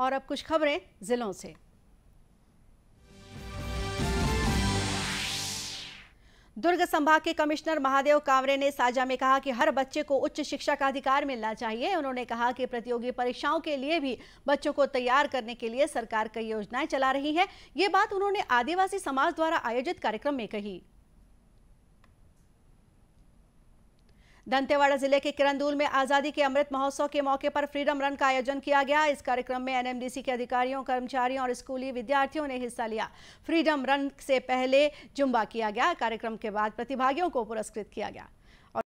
और अब कुछ खबरें जिलों से दुर्ग संभाग के कमिश्नर महादेव कांवरे ने साझा में कहा कि हर बच्चे को उच्च शिक्षा का अधिकार मिलना चाहिए उन्होंने कहा कि प्रतियोगी परीक्षाओं के लिए भी बच्चों को तैयार करने के लिए सरकार कई योजनाएं चला रही है ये बात उन्होंने आदिवासी समाज द्वारा आयोजित कार्यक्रम में कही दंतेवाड़ा जिले के किरंदुल में आज़ादी के अमृत महोत्सव के मौके पर फ्रीडम रन का आयोजन किया गया इस कार्यक्रम में एनएमडीसी के अधिकारियों कर्मचारियों और स्कूली विद्यार्थियों ने हिस्सा लिया फ्रीडम रन से पहले जुम्बा किया गया कार्यक्रम के बाद प्रतिभागियों को पुरस्कृत किया गया